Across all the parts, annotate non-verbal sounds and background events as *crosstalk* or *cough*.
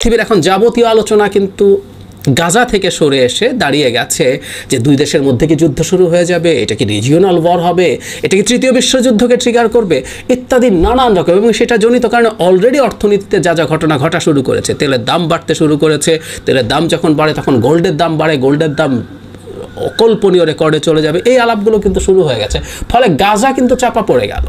পৃথিবীর এখন যাবতীয় আলোচনা কিন্তু গাজা থেকে সরে এসে দাঁড়িয়ে গেছে যে দুই দেশের মধ্যে কি যুদ্ধ শুরু হয়ে যাবে এটা কি রিজিওনাল ওয়ার হবে এটা কি তৃতীয় বিশ্বযুদ্ধকে ট্রিগার করবে ইত্যাদি নানান রকম এবং সেটা জনিত কারণে অলরেডি অর্থনীতিতে যা যা ঘটনা ঘটা শুরু করেছে তেলের দাম বাড়তে শুরু করেছে তেলের দাম যখন বাড়ে তখন গোল্ডের দাম বাড়ে গোল্ডের দাম অকল্পনীয় রেকর্ডে চলে যাবে এই আলাপগুলো কিন্তু শুরু হয়ে গেছে ফলে গাজা কিন্তু চাপা পড়ে গেল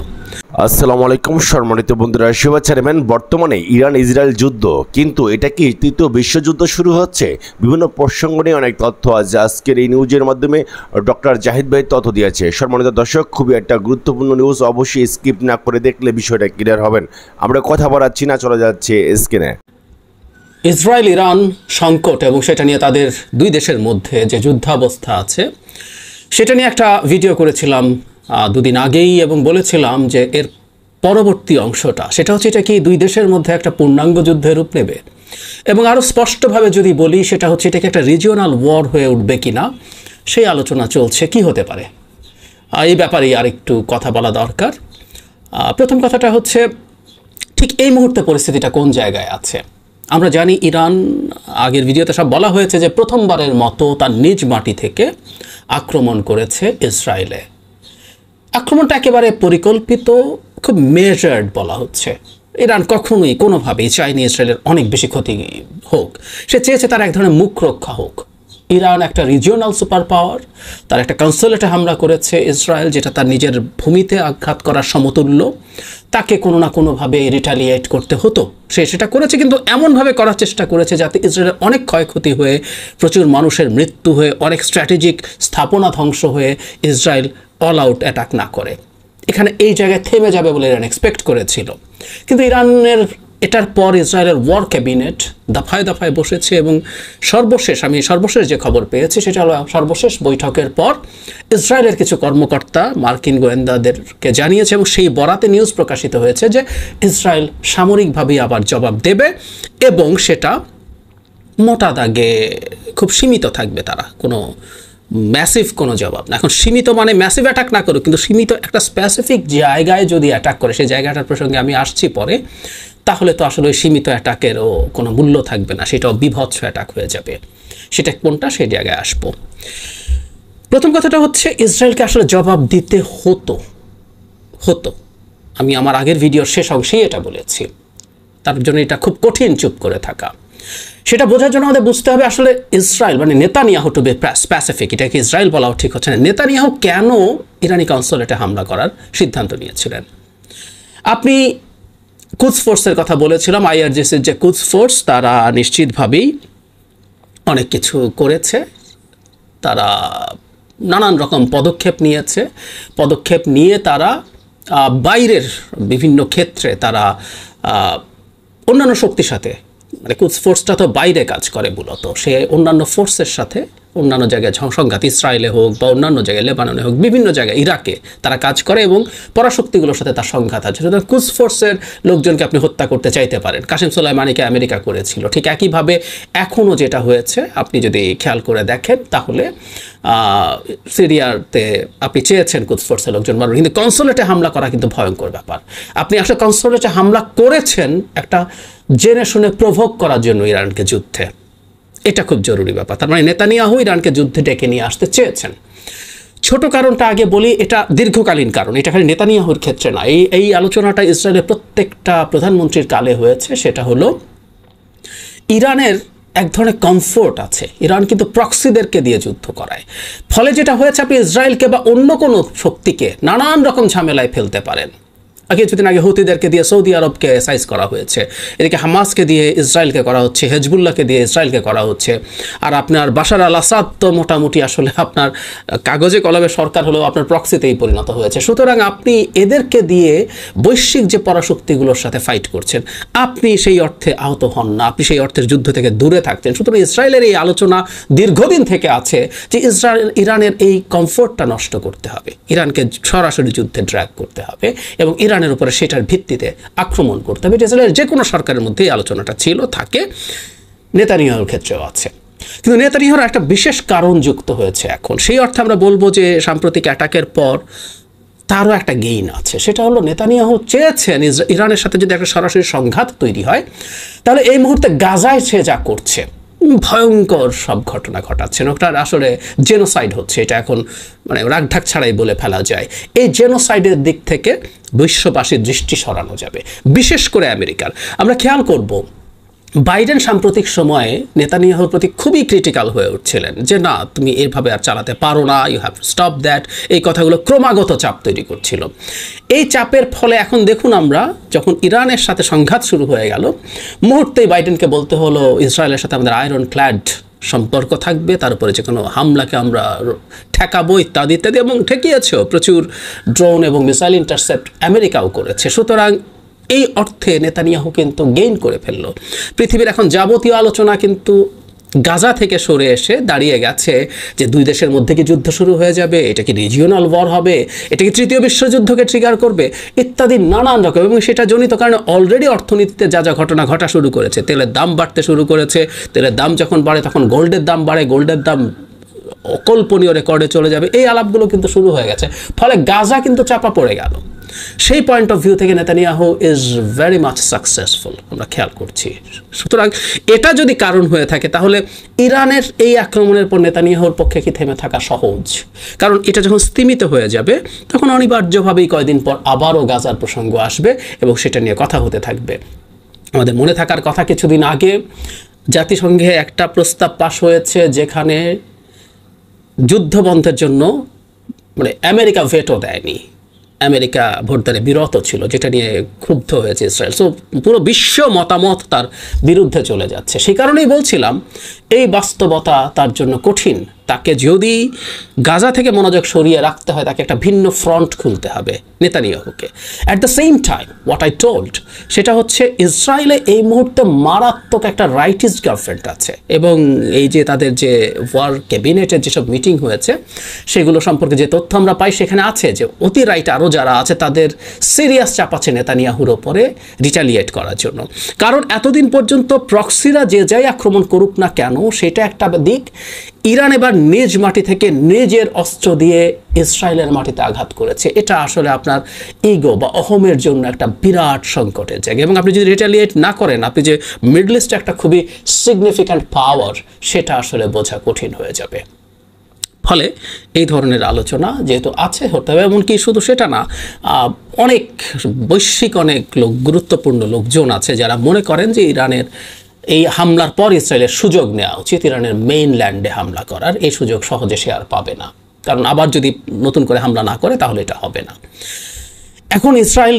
আসসালামু আলাইকুম সম্মানিত বন্ধুরা শিবা চেয়ারম্যান বর্তমানে ইরান ইসরায়েল যুদ্ধ কিন্তু এটা কি তৃতীয় বিশ্বযুদ্ধ শুরু হচ্ছে বিভিন্ন প্রসঙ্গ নিয়ে অনেক তথ্য আজ আজকের এই নিউজের মাধ্যমে ডক্টর জাহিদ ভাই তথ্য দিয়েছে সম্মানিত দর্শক খুবই একটা গুরুত্বপূর্ণ নিউজ অবশ্যই স্কিপ না করে দেখলে বিষয়টা ক্লিয়ার হবেন আমরা কথা বলাচ্ছি না চলে যাচ্ছে স্ক্রিনে ইসরায়েল ইরান সংকট এবং সেটা নিয়ে তাদের দুই দেশের মধ্যে যে যুদ্ধাবস্থা আছে সেটা নিয়ে একটা ভিডিও করেছিলাম দুদিন আগেই এবং বলেছিলাম যে এর পরবর্তী অংশটা সেটা হচ্ছে এটা কি দুই দেশের মধ্যে একটা পূর্ণাঙ্গ যুদ্ধের রূপ নেবে এবং আরও স্পষ্টভাবে যদি বলি সেটা হচ্ছে এটাকে একটা রিজিওনাল ওয়ার হয়ে উঠবে কি না সেই আলোচনা চলছে কি হতে পারে এই ব্যাপারেই আর একটু কথা বলা দরকার প্রথম কথাটা হচ্ছে ঠিক এই মুহূর্তে পরিস্থিতিটা কোন জায়গায় আছে আমরা জানি ইরান আগের ভিডিওতে সব বলা হয়েছে যে প্রথমবারের মতো তার নিজ মাটি থেকে আক্রমণ করেছে ইসরায়েলে আক্রমণটা একেবারে পরিকল্পিত খুব মেজার্ড বলা হচ্ছে ইরান কখনোই কোনোভাবেই চাইনি ইসরায়েলের অনেক বেশি ক্ষতি হোক সে চেয়েছে তার এক ধরনের মুখ রক্ষা হোক ইরান একটা রিজিওনাল সুপার পাওয়ার তার একটা কনসোলেটে হামলা করেছে ইসরায়েল যেটা তার নিজের ভূমিতে আঘাত করার সমতুল্য তাকে কোনো না কোনোভাবে রিটালিয়েট করতে হতো সে সেটা করেছে কিন্তু এমনভাবে করার চেষ্টা করেছে যাতে ইসরায়েলের অনেক ক্ষয়ক্ষতি হয়ে প্রচুর মানুষের মৃত্যু হয়ে অনেক স্ট্র্যাটেজিক স্থাপনা ধ্বংস হয়ে ইসরায়েল অল আউট অ্যাটাক না করে এখানে এই জায়গায় থেমে যাবে বলে ইরান এক্সপেক্ট করেছিল কিন্তু ইরানের এটার পর ইসরায়েলের ওয়ার ক্যাবিনেট দফায় দফায় বসেছে এবং সর্বশেষ আমি সর্বশেষ যে খবর পেয়েছি সেটা হলো সর্বশেষ বৈঠকের পর ইসরায়েলের কিছু কর্মকর্তা মার্কিন গোয়েন্দাদেরকে জানিয়েছে এবং সেই বরাতে নিউজ প্রকাশিত হয়েছে যে ইসরায়েল সামরিকভাবেই আবার জবাব দেবে এবং সেটা মোটা দাগে খুব সীমিত থাকবে তারা কোনো ম্যাসিভ কোনো জবাব না এখন সীমিত মানে ম্যাসিভ অ্যাটাক না করুক কিন্তু সীমিত একটা স্পেসিফিক জায়গায় যদি অ্যাটাক করে সেই জায়গাটার প্রসঙ্গে আমি আসছি পরে তাহলে তো আসলে সীমিত অ্যাটাকেরও কোনো মূল্য থাকবে না সেটাও বিভৎস অ্যাটাক হয়ে যাবে সেটা কোনটা সেই জায়গায় আসব প্রথম কথাটা হচ্ছে ইসরায়েলকে আসলে জবাব দিতে হতো হতো আমি আমার আগের ভিডিওর শেষ অংশেই এটা বলেছি তার জন্য এটা খুব কঠিন চুপ করে থাকা সেটা বোঝার জন্য আমাদের বুঝতে হবে আসলে ইসরায়েল মানে নেতানিয়াহু টু বি স্পেসিফিক এটাকে ইসরায়েল বলাও ঠিক হচ্ছে না নেতানিয়াহু কেন ইরানি কনসোলেটে হামলা করার সিদ্ধান্ত নিয়েছিলেন আপনি কুচ ফোর্সের কথা বলেছিলাম আইআরজিসির যে কুচ ফোর্স তারা নিশ্চিতভাবেই অনেক কিছু করেছে তারা নানান রকম পদক্ষেপ নিয়েছে পদক্ষেপ নিয়ে তারা বাইরের বিভিন্ন ক্ষেত্রে তারা অন্যান্য শক্তির সাথে মানে কুচ ফোর্সটা তো বাইরে কাজ করে মূলত সে অন্যান্য ফোর্সের সাথে অন্যান্য জায়গায় সংঘাত ইসরায়েলে হোক বা অন্যান্য জায়গায় লেবাননে হোক বিভিন্ন জায়গায় ইরাকে তারা কাজ করে এবং পরাশক্তিগুলোর সাথে তার সংঘাত আছে সুতরাং কুস ফোর্সের লোকজনকে আপনি হত্যা করতে চাইতে পারেন কাশিম সোলাইমানিকে আমেরিকা করেছিল ঠিক একইভাবে এখনও যেটা হয়েছে আপনি যদি খেয়াল করে দেখেন তাহলে সিরিয়াতে আপনি চেয়েছেন কুস ফোর্সের লোকজন মানুষ কিন্তু কনসোলেটে হামলা করা কিন্তু ভয়ঙ্কর ব্যাপার আপনি আসলে কনসোলেটে হামলা করেছেন একটা জেনে শুনে প্রভোগ করার জন্য ইরানকে যুদ্ধে এটা খুব জরুরি ব্যাপার তার মানে নেতানিয়াহু ইরানকে যুদ্ধে ডেকে নিয়ে আসতে চেয়েছেন ছোট কারণটা আগে বলি এটা দীর্ঘকালীন কারণ এটা খালি নেতানিয়াহুর ক্ষেত্রে না এই এই আলোচনাটা ইসরায়েলের প্রত্যেকটা প্রধানমন্ত্রীর কালে হয়েছে সেটা হলো ইরানের এক ধরনের কমফোর্ট আছে ইরান কিন্তু প্রক্সিদেরকে দিয়ে যুদ্ধ করায় ফলে যেটা হয়েছে আপনি ইসরায়েলকে বা অন্য কোনো শক্তিকে নানান রকম ঝামেলায় ফেলতে পারেন কিছুদিন আগে হুতিদেরকে দিয়ে সৌদি আরবকে সাইজ করা হয়েছে এদিকে হামাসকে দিয়ে ইসরায়েলকে করা হচ্ছে হেজবুল্লাহকে দিয়ে ইসরায়েলকে করা হচ্ছে আর আপনার বাসার আল আসাদ তো মোটামুটি আসলে আপনার কাগজে কলমে সরকার হলেও আপনার প্রক্সিতেই পরিণত হয়েছে সুতরাং আপনি এদেরকে দিয়ে বৈশ্বিক যে পরাশক্তিগুলোর সাথে ফাইট করছেন আপনি সেই অর্থে আহত হন না আপনি সেই অর্থের যুদ্ধ থেকে দূরে থাকছেন সুতরাং ইসরায়েলের এই আলোচনা দীর্ঘদিন থেকে আছে যে ইসরায়েল ইরানের এই কমফোর্টটা নষ্ট করতে হবে ইরানকে সরাসরি যুদ্ধে ড্র্যাক করতে হবে এবং ইরান ইরানের উপরে সেটার ভিত্তিতে আক্রমণ করতে হবে ইসরায়েলের যে কোনো সরকারের মধ্যে আলোচনাটা ছিল থাকে নেতানিয়াহুর ক্ষেত্রেও আছে কিন্তু নেতানিয়াহুর একটা বিশেষ কারণ যুক্ত হয়েছে এখন সেই অর্থে আমরা বলবো যে সাম্প্রতিক অ্যাটাকের পর তারও একটা গেইন আছে সেটা হলো নেতানিয়াহু চেয়েছেন ইরানের সাথে যদি একটা সরাসরি সংঘাত তৈরি হয় তাহলে এই মুহূর্তে গাজায় সে যা করছে ভয়ঙ্কর সব ঘটনা ঘটাচ্ছেন ওটার আসলে জেনোসাইড হচ্ছে এটা এখন মানে রাগঢাক ছাড়াই বলে ফেলা যায় এই জেনোসাইডের দিক থেকে বিশ্ববাসীর দৃষ্টি সরানো যাবে বিশেষ করে আমেরিকার আমরা খেয়াল করব বাইডেন সাম্প্রতিক সময়ে নেতানিয়াহুর প্রতি খুবই ক্রিটিক্যাল হয়ে উঠছিলেন যে না তুমি এভাবে আর চালাতে পারো না ইউ হ্যাভ স্টপ দ্যাট এই কথাগুলো ক্রমাগত চাপ তৈরি করছিল এই চাপের ফলে এখন দেখুন আমরা যখন ইরানের সাথে সংঘাত শুরু হয়ে গেল মুহূর্তেই বাইডেনকে বলতে হলো ইসরায়েলের সাথে আমাদের আয়রন ক্ল্যাড সম্পর্ক থাকবে তার উপরে যে কোনো হামলাকে আমরা ঠেকাবো ইত্যাদি ইত্যাদি এবং ঠেকিয়েছেও প্রচুর ড্রোন এবং মিসাইল ইন্টারসেপ্ট আমেরিকাও করেছে সুতরাং এই অর্থে নেতানিয়াহু কিন্তু গেইন করে ফেলল পৃথিবীর এখন যাবতীয় আলোচনা কিন্তু গাজা থেকে সরে এসে দাঁড়িয়ে গেছে যে দুই দেশের মধ্যে কি যুদ্ধ শুরু হয়ে যাবে এটা কি রিজিওনাল ওয়ার হবে এটা কি তৃতীয় বিশ্বযুদ্ধকে ট্রিগার করবে ইত্যাদি নানান রকম এবং সেটা জনিত কারণে অলরেডি অর্থনীতিতে যা যা ঘটনা ঘটা শুরু করেছে তেলের দাম বাড়তে শুরু করেছে তেলের দাম যখন বাড়ে তখন গোল্ডের দাম বাড়ে গোল্ডের দাম অকল্পনীয় রেকর্ডে চলে যাবে এই আলাপগুলো কিন্তু শুরু হয়ে গেছে ফলে গাজা কিন্তু চাপা পড়ে গেল সেই পয়েন্ট অফ ভিউ থেকে Netanyahu is very much successful আমরা খেয়াল করছি সুতরাং এটা যদি কারণ হয়ে থাকে তাহলে ইরানের এই আক্রমণের পর নেতানিয়াহুর পক্ষে কি থেমে থাকা সহজ কারণ এটা যখন স্তিমিত হয়ে যাবে তখন অনিবার্যভাবেই কয়েকদিন পর আবারও গাজার প্রসঙ্গ আসবে এবং সেটা নিয়ে কথা হতে থাকবে আমাদের মনে থাকার কথা কিছুদিন আগে জাতিসংঘে একটা প্রস্তাব পাশ হয়েছে যেখানে যুদ্ধবন্ধের জন্য মানে আমেরিকা ভেটো দেয়নি আমেরিকা ভোটদানে বিরত ছিল যেটা নিয়ে ক্ষুব্ধ হয়েছে ইসরায়েল সো পুরো বিশ্ব মতামত তার বিরুদ্ধে চলে যাচ্ছে সেই কারণেই বলছিলাম এই বাস্তবতা তার জন্য কঠিন তাকে যদি গাজা থেকে মনোযোগ সরিয়ে রাখতে হয় তাকে একটা ভিন্ন ফ্রন্ট খুলতে হবে নেতানিয়াহুকে at the same time what I told সেটা হচ্ছে ইসরায়েলে এই মুহূর্তে মারাত্মক একটা রাইটিস্ট গভর্নমেন্ট আছে এবং এই যে তাদের যে ওয়ার ক্যাবিনেটের যেসব মিটিং হয়েছে সেগুলো সম্পর্কে যে তথ্য আমরা পাই সেখানে আছে যে অতি রাইট আরও যারা আছে তাদের সিরিয়াস চাপ আছে নেতানিয়াহুর ওপরে রিটালিয়েট করার জন্য কারণ এতদিন পর্যন্ত প্রক্সিরা যে যাই আক্রমণ করুক না কেন সেটা একটা দিক ইরান এবার নিজ মাটি থেকে নিজের অস্ত্র দিয়ে ইসরায়েলের মাটিতে আঘাত করেছে এটা আসলে আপনার ইগো বা অহমের জন্য একটা বিরাট সংকটের জায়গা এবং আপনি যদি রিটালিয়েট না করেন আপনি যে মিডল ইস্ট একটা খুবই সিগনিফিক্যান্ট পাওয়ার সেটা আসলে বোঝা কঠিন হয়ে যাবে ফলে এই ধরনের আলোচনা যেহেতু আছে হতে হবে এমনকি শুধু সেটা না অনেক বৈশ্বিক অনেক লোক গুরুত্বপূর্ণ লোকজন আছে যারা মনে করেন যে ইরানের এই হামলার পর ইসরায়েলের সুযোগ নেওয়া উচিত ইরানের মেইনল্যান্ডে হামলা করার এই সুযোগ সহজে সে আর পাবে না কারণ আবার যদি নতুন করে হামলা না করে তাহলে এটা হবে না এখন ইসরায়েল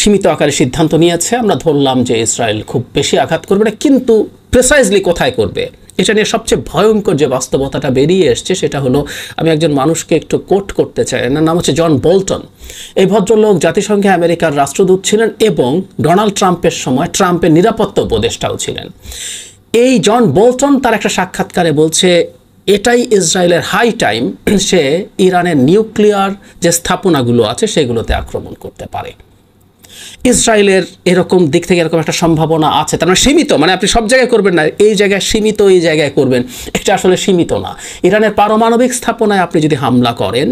সীমিত আকারে সিদ্ধান্ত নিয়েছে আমরা ধরলাম যে ইসরায়েল খুব বেশি আঘাত করবে না কিন্তু প্রেসাইজলি কোথায় করবে এটা নিয়ে সবচেয়ে ভয়ঙ্কর যে বাস্তবতাটা বেরিয়ে এসছে সেটা হলো আমি একজন মানুষকে একটু কোট করতে চাই এনার নাম হচ্ছে জন বোল্টন এই ভদ্রলোক জাতিসংঘে আমেরিকার রাষ্ট্রদূত ছিলেন এবং ডোনাল্ড ট্রাম্পের সময় ট্রাম্পের নিরাপত্তা উপদেষ্টাও ছিলেন এই জন বোল্টন তার একটা সাক্ষাৎকারে বলছে এটাই ইসরায়েলের হাই টাইম সে ইরানের নিউক্লিয়ার যে স্থাপনাগুলো আছে সেগুলোতে আক্রমণ করতে পারে ইসরায়েলের এরকম দিক থেকে এরকম একটা সম্ভাবনা আছে তার মানে সীমিত মানে আপনি সব জায়গায় করবেন না এই জায়গায় সীমিত এই জায়গায় করবেন এটা আসলে সীমিত না ইরানের পারমাণবিক স্থাপনায় আপনি যদি হামলা করেন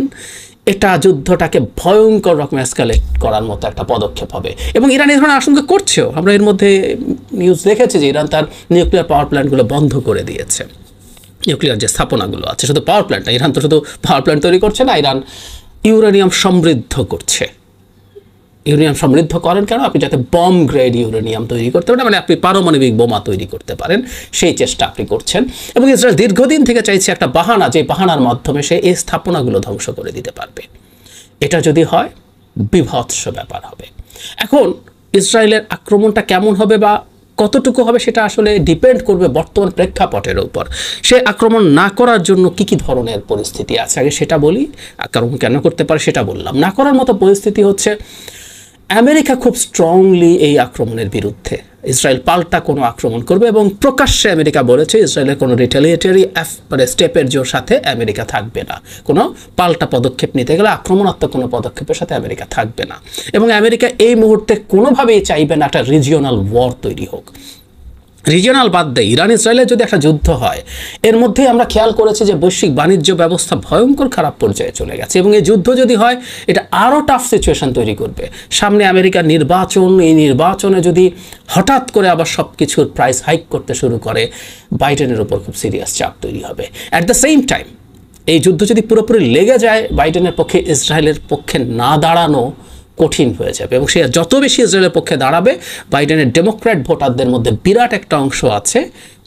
এটা যুদ্ধটাকে ভয়ঙ্কর রকম অ্যাসকালেট করার মতো একটা পদক্ষেপ হবে এবং ইরান এই ধরনের আশঙ্কা করছেও আমরা এর মধ্যে নিউজ দেখেছি যে ইরান তার নিউক্লিয়ার পাওয়ার প্ল্যান্টগুলো বন্ধ করে দিয়েছে নিউক্লিয়ার যে স্থাপনাগুলো আছে শুধু পাওয়ার প্ল্যান্ট ইরান তো শুধু পাওয়ার প্ল্যান্ট তৈরি করছে না ইরান ইউরেনিয়াম সমৃদ্ধ করছে ইউরেনিয়াম সমৃদ্ধ করেন কেন আপনি যাতে বম গ্রেড ইউরেনিয়াম তৈরি করতে পারেন মানে আপনি পারমাণবিক বোমা তৈরি করতে পারেন সেই চেষ্টা আপনি করছেন এবং ইসরায়েল দীর্ঘদিন থেকে চাইছে একটা বাহানা যে বাহানার মাধ্যমে সে এই স্থাপনাগুলো ধ্বংস করে দিতে পারবে এটা যদি হয় বিভৎস ব্যাপার হবে এখন ইসরায়েলের আক্রমণটা কেমন হবে বা কতটুকু হবে সেটা আসলে ডিপেন্ড করবে বর্তমান প্রেক্ষাপটের উপর সে আক্রমণ না করার জন্য কি কি ধরনের পরিস্থিতি আছে আগে সেটা বলি আক্রমণ কেন করতে পারে সেটা বললাম না করার মতো পরিস্থিতি হচ্ছে আমেরিকা খুব স্ট্রংলি এই আক্রমণের বিরুদ্ধে ইসরায়েল পাল্টা কোনো আক্রমণ করবে এবং প্রকাশ্যে আমেরিকা বলেছে ইসরায়েলের কোনো রিটেলিয়েটারি মানে স্টেপের জোর সাথে আমেরিকা থাকবে না কোনো পাল্টা পদক্ষেপ নিতে গেলে আক্রমণাত্মক কোনো পদক্ষেপের সাথে আমেরিকা থাকবে না এবং আমেরিকা এই মুহূর্তে কোনোভাবেই চাইবে না একটা রিজিওনাল ওয়ার তৈরি হোক রিজিয়নাল বাদ দেয় ইরান ইসরায়েলের যদি একটা যুদ্ধ হয় এর মধ্যেই আমরা খেয়াল করেছি যে বৈশ্বিক বাণিজ্য ব্যবস্থা ভয়ঙ্কর খারাপ পর্যায়ে চলে গেছে এবং এই যুদ্ধ যদি হয় এটা আরও টাফ সিচুয়েশান তৈরি করবে সামনে আমেরিকার নির্বাচন এই নির্বাচনে যদি হঠাৎ করে আবার সব কিছুর প্রাইস হাইক করতে শুরু করে বাইডেনের উপর খুব সিরিয়াস চাপ তৈরি হবে অ্যাট দ্য সেম টাইম এই যুদ্ধ যদি পুরোপুরি লেগে যায় বাইডেনের পক্ষে ইসরায়েলের পক্ষে না দাঁড়ানো কঠিন হয়ে যাবে এবং সে যত বেশি ইসরায়েলের পক্ষে দাঁড়াবে বাইডেনের ডেমোক্র্যাট ভোটারদের মধ্যে বিরাট একটা অংশ আছে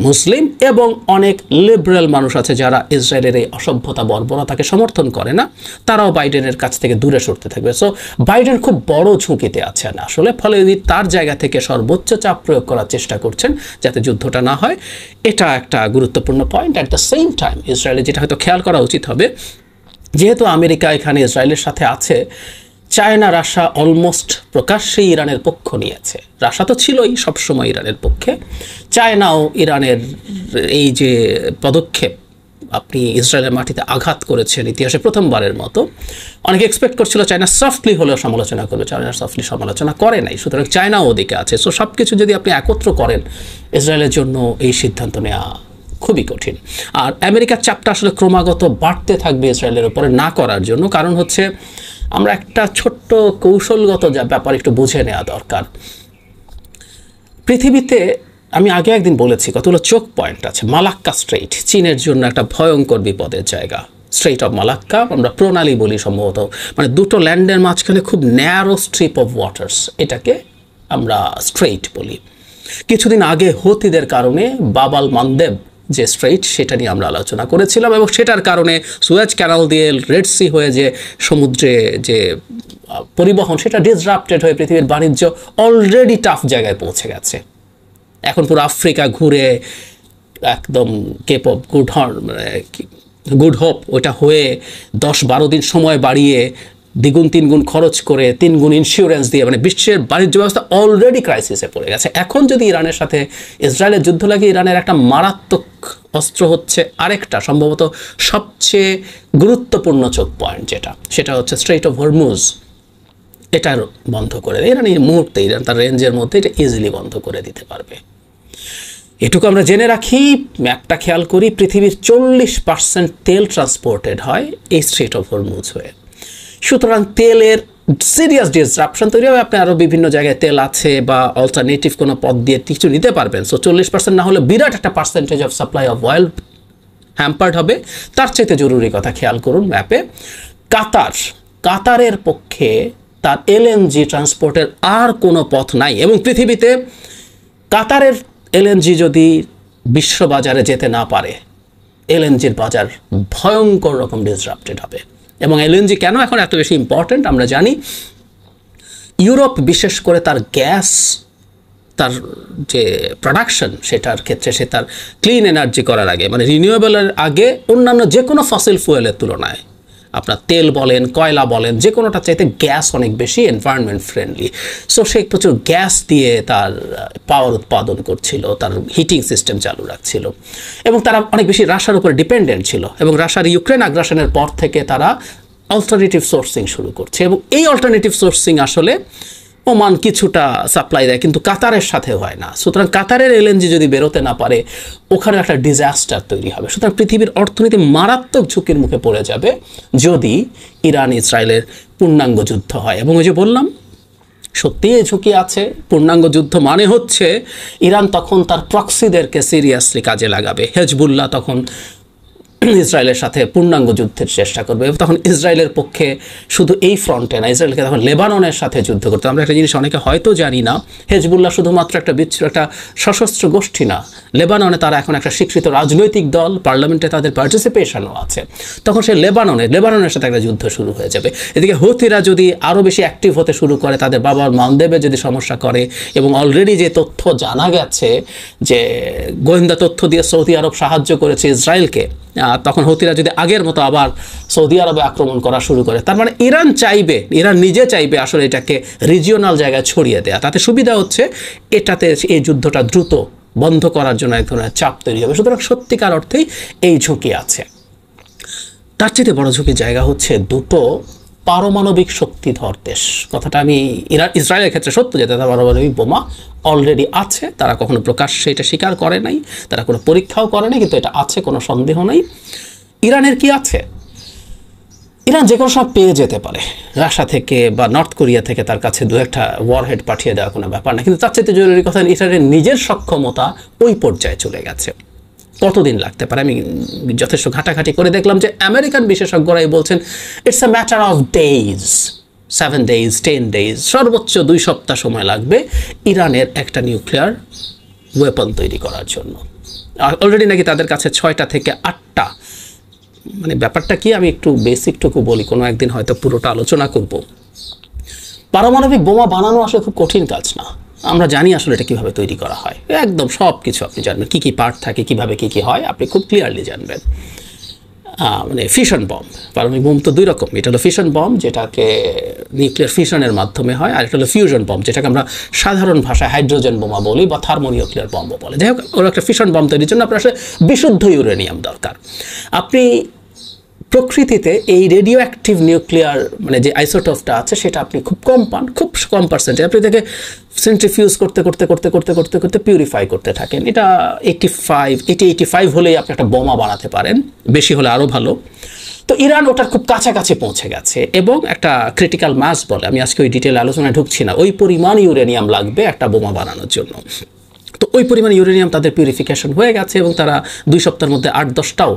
মুসলিম এবং অনেক লিবারেল মানুষ আছে যারা ইসরায়েলের এই অসভ্যতা বর্বরতাকে সমর্থন করে না তারাও বাইডেনের কাছ থেকে দূরে সরতে থাকবে সো বাইডেন খুব বড় ঝুঁকিতে আছেন আসলে ফলে উনি তার জায়গা থেকে সর্বোচ্চ চাপ প্রয়োগ করার চেষ্টা করছেন যাতে যুদ্ধটা না হয় এটা একটা গুরুত্বপূর্ণ point at the same time ইসরায়েলের যেটা হয়তো খেয়াল করা উচিত হবে যেহেতু আমেরিকা এখানে ইসরায়েলের সাথে আছে চায়না রাশা অলমোস্ট প্রকাশ্যে ইরানের পক্ষ নিয়েছে রাশা তো ছিলই সবসময় ইরানের পক্ষে চায়নাও ইরানের এই যে পদক্ষেপ আপনি ইসরায়েলের মাটিতে আঘাত করেছেন ইতিহাসে প্রথমবারের মতো অনেকে এক্সপেক্ট করছিল চায়না সফটলি হলেও সমালোচনা করবে চায়না সফটলি সমালোচনা করে নাই সুতরাং চায়নাও ওদিকে আছে সো সব কিছু যদি আপনি একত্র করেন ইসরায়েলের জন্য এই সিদ্ধান্ত নেওয়া খুবই কঠিন আর আমেরিকার চাপটা আসলে ক্রমাগত বাড়তে থাকবে ইসরায়েলের উপরে না করার জন্য কারণ হচ্ছে আমরা একটা ছোট্ট কৌশলগত যা ব্যাপার একটু বুঝে নেওয়া দরকার পৃথিবীতে আমি আগে একদিন বলেছি কতগুলো চোখ পয়েন্ট আছে মালাক্কা স্ট্রেইট চীনের জন্য একটা ভয়ঙ্কর বিপদের জায়গা স্ট্রেইট অফ মালাক্কা আমরা প্রণালী বলি সম্ভবত মানে দুটো ল্যান্ডের মাঝখানে খুব ন্যারো স্ট্রিপ অফ ওয়াটার্স এটাকে আমরা স্ট্রেইট বলি কিছুদিন আগে হতিদের কারণে বাবাল মানদেব যে স্ট্রেইট সেটা নিয়ে আমরা আলোচনা করেছিলাম এবং সেটার কারণে সুয়েজ ক্যানাল দিয়ে রেড সি হয়ে যে সমুদ্রে যে পরিবহন সেটা ডিসরাপ্টেড হয়ে পৃথিবীর বাণিজ্য অলরেডি টাফ জায়গায় পৌঁছে গেছে এখন পুরো আফ্রিকা ঘুরে একদম কেপ অফ গুড হর্ন মানে গুড হোপ ওটা হয়ে দশ বারো দিন সময় বাড়িয়ে দ্বিগুণ তিনগুণ খরচ করে তিনগুণ ইন্স্যুরেন্স দিয়ে মানে বিশ্বের বাণিজ্য ব্যবস্থা অলরেডি ক্রাইসিসে পড়ে গেছে এখন যদি ইরানের সাথে ইসরায়েলের যুদ্ধ লাগে ইরানের একটা মারাত্মক অস্ত্র হচ্ছে আরেকটা সম্ভবত সবচেয়ে গুরুত্বপূর্ণ চোখ পয়েন্ট যেটা সেটা হচ্ছে স্ট্রেট অফ হরমুজ এটার বন্ধ করে দেয় ইরান এই মুহূর্তে ইরান তার রেঞ্জের মধ্যে এটা ইজিলি বন্ধ করে দিতে পারবে এটুকু আমরা জেনে রাখি একটা খেয়াল করি পৃথিবীর চল্লিশ পার্সেন্ট তেল ট্রান্সপোর্টেড হয় এই স্ট্রেট অফ হরমুজ হয়ে সুতরাং তেলের সিরিয়াস ডিসরাপশন তৈরি হবে আপনি আরও বিভিন্ন জায়গায় তেল আছে বা অল্টারনেটিভ কোনো পদ দিয়ে কিছু নিতে পারবেন সো চল্লিশ পার্সেন্ট না হলে বিরাট একটা percentage of supply of oil hampered হবে তার চাইতে জরুরি কথা খেয়াল করুন ম্যাপে কাতার কাতারের পক্ষে তার এলএনজি ট্রান্সপোর্টের আর কোনো পথ নাই এবং পৃথিবীতে কাতারের এলএনজি যদি বিশ্ববাজারে যেতে না পারে এলএনজির বাজার ভয়ঙ্কর রকম ডিসরাপ্টেড হবে এবং এলএনজি কেন এখন এত বেশি ইম্পর্ট্যান্ট আমরা জানি ইউরোপ বিশেষ করে তার গ্যাস তার যে প্রোডাকশন সেটার ক্ষেত্রে সে তার ক্লিন এনার্জি করার আগে মানে রিনিউয়েবলের আগে অন্যান্য যে কোনো ফসিল ফুয়েলের তুলনায় আপনার তেল বলেন কয়লা বলেন যে কোনোটা চাইতে গ্যাস অনেক বেশি এনভায়রনমেন্ট ফ্রেন্ডলি সো সে প্রচুর গ্যাস দিয়ে তার পাওয়ার উৎপাদন করছিল তার হিটিং সিস্টেম চালু রাখছিল এবং তারা অনেক বেশি রাশার উপর ডিপেন্ডেন্ট ছিল এবং রাশার ইউক্রেন আগ্রাসনের পর থেকে তারা অল্টারনেটিভ সোর্সিং শুরু করছে এবং এই অল্টারনেটিভ সোর্সিং আসলে ওমান কিছুটা সাপ্লাই দেয় কিন্তু কাতারের সাথে হয় না সুতরাং কাতারের এলএনজি যদি বেরোতে না পারে ওখানে একটা ডিজাস্টার তৈরি হবে সুতরাং পৃথিবীর অর্থনীতি মারাত্মক ঝুঁকির মুখে পড়ে যাবে যদি ইরান ইসরায়েলের পূর্ণাঙ্গ যুদ্ধ হয় এবং ওই যে বললাম সত্যি এই ঝুঁকি আছে পূর্ণাঙ্গ যুদ্ধ মানে হচ্ছে ইরান তখন তার প্রক্সিদেরকে সিরিয়াসলি কাজে লাগাবে হেজবুল্লাহ তখন ইসরায়েলের সাথে পূর্ণাঙ্গ যুদ্ধের চেষ্টা করবে এবং তখন ইসরায়েলের পক্ষে শুধু এই ফ্রন্টে না ইসরায়েলকে তখন লেবাননের সাথে যুদ্ধ করতে আমরা একটা জিনিস অনেকে হয়তো জানি না হেজবুল্লাহ শুধুমাত্র একটা বিচ্ছিন্ন একটা সশস্ত্র গোষ্ঠী না লেবাননে তারা এখন একটা স্বীকৃত রাজনৈতিক দল পার্লামেন্টে তাদের পার্টিসিপেশনও আছে তখন সে লেবাননে লেবাননের সাথে একটা যুদ্ধ শুরু হয়ে যাবে এদিকে হতিরা যদি আরও বেশি অ্যাক্টিভ হতে শুরু করে তাদের বাবার মানদেবে যদি সমস্যা করে এবং অলরেডি যে তথ্য জানা গেছে যে গোয়েন্দা তথ্য দিয়ে সৌদি আরব সাহায্য করেছে ইসরায়েলকে তখন হতিরা যদি আগের মতো আবার সৌদি আরবে আক্রমণ করা শুরু করে তার মানে ইরান চাইবে ইরান নিজে চাইবে আসলে এটাকে রিজিওনাল জায়গায় ছড়িয়ে দেয়া তাতে সুবিধা হচ্ছে এটাতে এই যুদ্ধটা দ্রুত বন্ধ করার জন্য এক ধরনের চাপ তৈরি হবে সুতরাং সত্যিকার অর্থেই এই ঝুঁকি আছে তার চেয়ে বড় ঝুঁকির জায়গা হচ্ছে দুটো পারমাণবিক শক্তিধর দেশ কথাটা আমি ইরান ইসরায়েলের ক্ষেত্রে সত্য যেতে পারমাণবিক বোমা অলরেডি আছে তারা কখনো প্রকাশ্যে এটা স্বীকার করে নাই তারা কোনো পরীক্ষাও করে নাই কিন্তু এটা আছে কোনো সন্দেহ নাই ইরানের কি আছে ইরান যে কোনো সময় পেয়ে যেতে পারে রাশা থেকে বা নর্থ কোরিয়া থেকে তার কাছে দু একটা ওয়ারহেড পাঠিয়ে দেওয়া কোনো ব্যাপার না কিন্তু তার চাইতে জরুরি কথা ইরানের নিজের সক্ষমতা ওই পর্যায়ে চলে গেছে কতদিন লাগতে পারে আমি যথেষ্ট ঘাটাঘাটি করে দেখলাম যে আমেরিকান বিশেষজ্ঞরাই বলছেন it's a matter of days seven days ten days সর্বোচ্চ দুই সপ্তাহ সময় লাগবে ইরানের একটা নিউক্লিয়ার ওয়েপন তৈরি করার জন্য অলরেডি নাকি তাদের কাছে ছয়টা থেকে আটটা মানে ব্যাপারটা কি আমি একটু বেসিকটুকু বলি কোনো একদিন হয়তো পুরোটা আলোচনা করব পারমাণবিক বোমা বানানো আসলে খুব কঠিন কাজ না আমরা জানি আসলে এটা কীভাবে তৈরি করা হয় একদম সব কিছু আপনি জানবেন কী কী পার্ট থাকে কীভাবে কী কী হয় আপনি খুব ক্লিয়ারলি জানবেন মানে ফিশন বম্ব পারমাণবিক বোম তো দুই রকম এটা হলো ফিশন বম্ব যেটাকে নিউক্লিয়ার ফিশনের মাধ্যমে হয় আর এটা হলো ফিউশন বম্ব যেটাকে আমরা সাধারণ ভাষায় হাইড্রোজেন বোমা বলি বা থার্মোনিউক্লিয়ার বম্ব বলে যাই হোক ওর একটা ফিশন বম্ব তৈরির জন্য আপনার আসলে বিশুদ্ধ ইউরেনিয়াম দরকার আপনি প্রকৃতিতে এই রেডিও অ্যাক্টিভ নিউক্লিয়ার মানে যে আইসোটপটা আছে সেটা আপনি খুব কম পান খুব কম পার্সেন্টেজ আপনি তাকে সেন্ট্রিফিউজ করতে করতে করতে করতে করতে করতে পিউরিফাই করতে থাকেন এটা eighty five eighty eighty five হলেই আপনি একটা বোমা বানাতে পারেন বেশি হলে আরও ভালো তো ইরান ওটার খুব কাছাকাছি পৌঁছে গেছে এবং একটা ক্রিটিক্যাল মাস বলে আমি আজকে ওই ডিটেল আলোচনায় ঢুকছি না ওই পরিমাণ ইউরেনিয়াম লাগবে একটা বোমা বানানোর জন্য তো ওই পরিমাণ ইউরেনিয়াম তাদের পিউরিফিকেশন হয়ে গেছে এবং তারা দুই সপ্তাহের মধ্যে আট দশটাও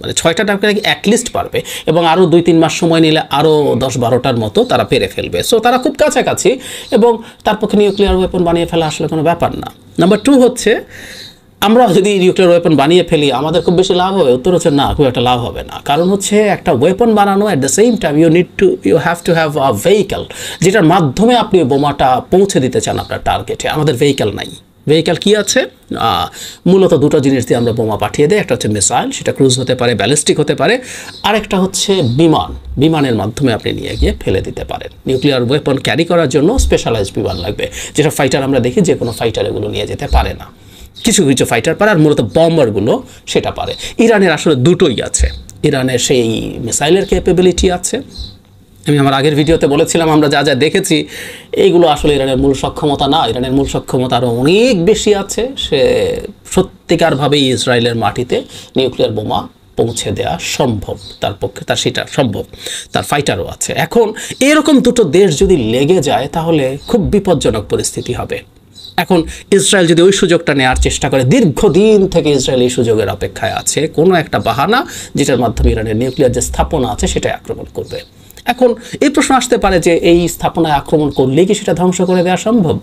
মানে ছয়টা টাকা নাকি অ্যাটলিস্ট পারবে এবং আরও দুই তিন মাস সময় নিলে আরও দশ বারোটার মতো তারা পেরে ফেলবে সো তারা খুব কাছাকাছি এবং তার পক্ষে নিউক্লিয়ার ওয়েপন বানিয়ে ফেলা আসলে কোনো ব্যাপার না নাম্বার টু হচ্ছে আমরা যদি নিউক্লিয়ার ওয়েপন বানিয়ে ফেলি আমাদের খুব বেশি লাভ হবে উত্তর হচ্ছে না খুব একটা লাভ হবে না কারণ হচ্ছে একটা ওয়েপন বানানো at the same time you need to you have to have a vehicle যেটার মাধ্যমে আপনি বোমাটা পৌঁছে দিতে চান আপনার টার্গেটে আমাদের ভেহিক্যাল নাই ভেহিকাল কি আছে মূলত দুটো জিনিস দিয়ে আমরা বোমা পাঠিয়ে দেয় একটা হচ্ছে মিসাইল সেটা ক্রুজ হতে পারে ব্যালিস্টিক হতে পারে আরেকটা হচ্ছে বিমান বিমানের মাধ্যমে আপনি নিয়ে গিয়ে ফেলে দিতে পারেন নিউক্লিয়ার ওয়েপন ক্যারি করার জন্য স্পেশালাইজ বিমান লাগবে যেটা ফাইটার আমরা দেখি যে কোনো ফাইটার এগুলো নিয়ে যেতে পারে না কিছু কিছু ফাইটার পারে আর মূলত বম্বারগুলো সেটা পারে ইরানের আসলে দুটোই আছে ইরানের সেই মিসাইলের ক্যাপেবিলিটি আছে আমি আমার আগের ভিডিওতে বলেছিলাম আমরা যা যা দেখেছি এইগুলো আসলে ইরানের মূল সক্ষমতা না ইরানের মূল সক্ষমতা আরও অনেক বেশি আছে সে সত্যিকারভাবেই ইসরায়েলের মাটিতে নিউক্লিয়ার বোমা পৌঁছে দেওয়া সম্ভব তার পক্ষে তার সেটা সম্ভব তার ফাইটারও আছে এখন এরকম দুটো দেশ যদি লেগে যায় তাহলে খুব বিপজ্জনক পরিস্থিতি হবে এখন ইসরায়েল যদি ওই সুযোগটা নেওয়ার চেষ্টা করে দীর্ঘদিন থেকে ইসরায়েল এই সুযোগের অপেক্ষায় আছে কোনো একটা বাহানা যেটার মাধ্যমে ইরানের নিউক্লিয়ার যে স্থাপনা আছে সেটা আক্রমণ করবে এখন এই প্রশ্ন আসতে পারে যে এই স্থাপনায় আক্রমণ করলে কি সেটা ধ্বংস করে দেওয়া সম্ভব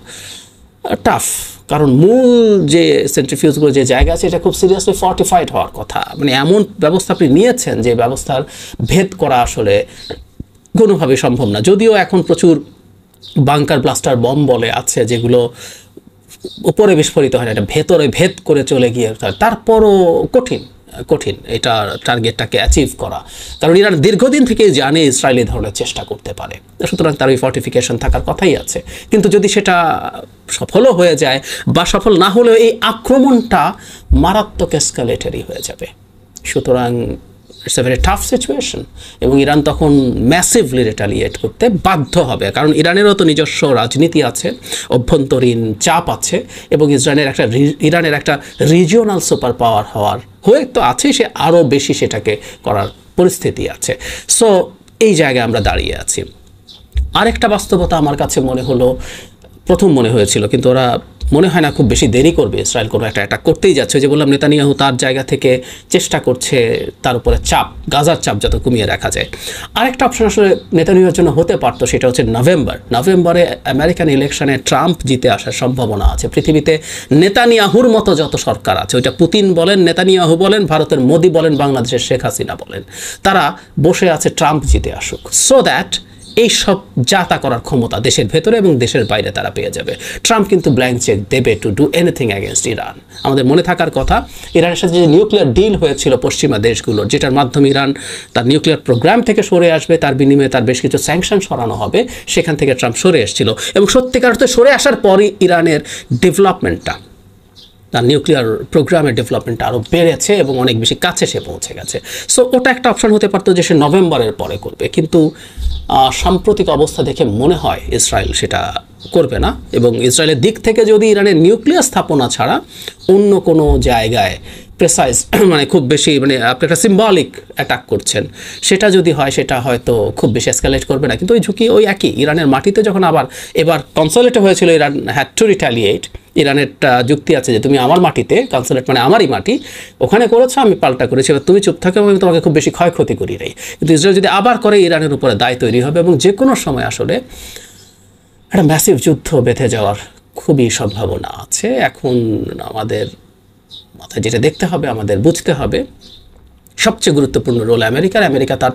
টাফ কারণ মূল যে সেন্ট্রিফিউজগুলো যে জায়গা আছে এটা খুব সিরিয়াসলি ফর্টিফাইড হওয়ার কথা মানে এমন ব্যবস্থা আপনি নিয়েছেন যে ব্যবস্থার ভেদ করা আসলে কোনোভাবে সম্ভব না যদিও এখন প্রচুর বাংকার ব্লাস্টার বম বলে আছে যেগুলো উপরে বিস্ফোরিত হয় না এটা ভেতরে ভেদ করে চলে গিয়ে তারপরও কঠিন কঠিন এটা টার্গেটটাকে অ্যাচিভ করা কারণ ইরান দীর্ঘদিন থেকে জানে ইসরায়েল এই ধরনের চেষ্টা করতে পারে সুতরাং তার ওই ফর্টিফিকেশন থাকার কথাই আছে কিন্তু যদি সেটা সফলও হয়ে যায় বা সফল না হলেও এই আক্রমণটা মারাত্মক এসকালেটারি হয়ে যাবে সুতরাং it's a very tough situation এবং ইরান তখন ম্যাসিভলি রেটালিয়েট করতে বাধ্য হবে কারণ ইরানেরও তো নিজস্ব রাজনীতি আছে অভ্যন্তরীণ চাপ আছে এবং ইসরায়েলের একটা ইরানের একটা রিজিওনাল সুপার পাওয়ার হওয়ার হয়ে তো আছে সে আরও বেশি সেটাকে করার পরিস্থিতি আছে সো এই জায়গায় আমরা দাঁড়িয়ে আছি আরেকটা বাস্তবতা আমার কাছে মনে হলো প্রথম মনে হয়েছিল কিন্তু ওরা মনে হয় না খুব বেশি দেরি করবে ইসরায়েল কোনো একটা অ্যাটাক করতেই যাচ্ছে যে বললাম নেতানিয়াহু তার জায়গা থেকে চেষ্টা করছে তার উপরে চাপ গাজার চাপ যত কমিয়ে রাখা যায় আরেকটা অপশন আসলে নেতানিয়াহুর জন্য হতে পারতো সেটা হচ্ছে নভেম্বর নভেম্বরে আমেরিকান ইলেকশনে ট্রাম্প জিতে আসার সম্ভাবনা আছে পৃথিবীতে নেতানিয়াহুর মতো যত সরকার আছে ওইটা পুতিন বলেন নেতানিয়াহু বলেন ভারতের মোদি বলেন বাংলাদেশের শেখ হাসিনা বলেন তারা বসে আছে ট্রাম্প জিতে আসুক সো দ্যাট এই সব যাতা করার ক্ষমতা দেশের ভেতরে এবং দেশের বাইরে তারা পেয়ে যাবে ট্রাম্প কিন্তু ব্ল্যাঙ্ক চেক দেবে to do anything against Iran আমাদের মনে থাকার কথা ইরানের সাথে যে নিউক্লিয়ার ডিল হয়েছিল পশ্চিমা দেশগুলোর যেটার মাধ্যমে ইরান তার নিউক্লিয়ার প্রোগ্রাম থেকে সরে আসবে তার বিনিময়ে তার বেশ কিছু স্যাংশন সরানো হবে সেখান থেকে ট্রাম্প সরে এসেছিল এবং সত্যিকার অর্থে সরে আসার পরই ইরানের ডেভেলপমেন্টটা তার নিউক্লিয়ার প্রোগ্রামের ডেভেলপমেন্ট আরও বেড়েছে এবং অনেক বেশি কাছে সে পৌঁছে গেছে সো ওটা একটা অপশান হতে পারতো যে সে নভেম্বরের পরে করবে কিন্তু সাম্প্রতিক অবস্থা দেখে মনে হয় ইসরায়েল সেটা করবে না এবং ইসরায়েলের দিক থেকে যদি ইরানের নিউক্লিয়ার স্থাপনা ছাড়া অন্য কোনো জায়গায় প্রেসাইজ *clears throat* মানে খুব বেশি মানে আপনি একটা সিম্বলিক অ্যাটাক করছেন সেটা যদি হয় সেটা হয়তো খুব বেশি স্ক্যালেট করবে না কিন্তু ওই ঝুঁকি ওই একই ইরানের মাটিতে যখন আবার এবার কনসোলেট হয়েছিল ইরান হ্যাড টু রিটালিয়েট ইরানের যুক্তি আছে যে তুমি আমার মাটিতে কনসোলেট মানে আমারই মাটি ওখানে করেছো আমি পাল্টা করেছি এবার তুমি চুপ থাকো আমি তোমাকে খুব বেশি ক্ষয়ক্ষতি করি নাই কিন্তু ইসরায়েল যদি আবার করে ইরানের উপরে দায় তৈরি হবে এবং যে কোনো সময় আসলে একটা ম্যাসিভ যুদ্ধ বেঁধে যাওয়ার খুবই সম্ভাবনা আছে এখন আমাদের মাথায় যেটা দেখতে হবে আমাদের বুঝতে হবে সবচেয়ে গুরুত্বপূর্ণ রোল আমেরিকার আমেরিকা তার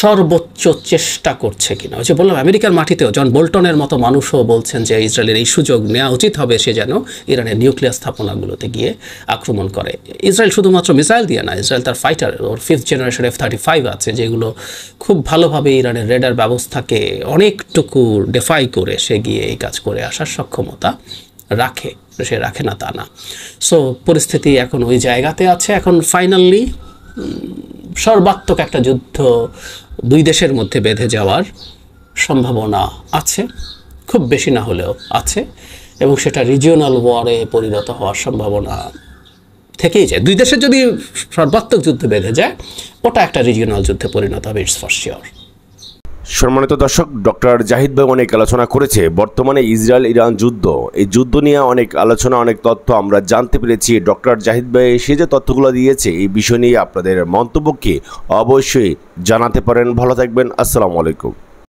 সর্বোচ্চ চেষ্টা করছে কিনা যে বললাম আমেরিকার মাটিতেও জন বোল্টনের মতো মানুষও বলছেন যে ইসরায়েলের এই সুযোগ নেওয়া উচিত হবে সে যেন ইরানের নিউক্লিয়ার স্থাপনাগুলোতে গিয়ে আক্রমণ করে ইসরায়েল শুধুমাত্র মিসাইল দিয়ে না ইসরায়েল তার fighter or fifth generation F thirty five আছে যেগুলো খুব ভালোভাবে ইরানের রেডার ব্যবস্থাকে অনেকটুকু ডেফাই করে সে গিয়ে এই কাজ করে আসার সক্ষমতা রাখে সে রাখে না তা না সো পরিস্থিতি এখন ওই জায়গাতে আছে এখন ফাইনালি সর্বাত্মক একটা যুদ্ধ দুই দেশের মধ্যে বেঁধে যাওয়ার সম্ভাবনা আছে খুব বেশি না হলেও আছে এবং সেটা রিজিওনাল ওয়ারে পরিণত হওয়ার সম্ভাবনা থেকেই যায় দুই দেশের যদি সর্বাত্মক যুদ্ধ বেঁধে যায় ওটা একটা রিজিওনাল যুদ্ধে পরিণত হবে ইটস ফর শিওর সম্মানিত দর্শক ডক্টর জাহিদ ভাই অনেক আলোচনা করেছে বর্তমানে ইসরায়েল ইরান যুদ্ধ এই যুদ্ধ নিয়ে অনেক আলোচনা অনেক তথ্য আমরা জানতে পেরেছি ডক্টর জাহিদ ভাই সে যে তথ্যগুলো দিয়েছে এই বিষয় নিয়ে আপনাদের মন্তব্যকে অবশ্যই জানাতে পারেন ভালো থাকবেন আসসালামু আলাইকুম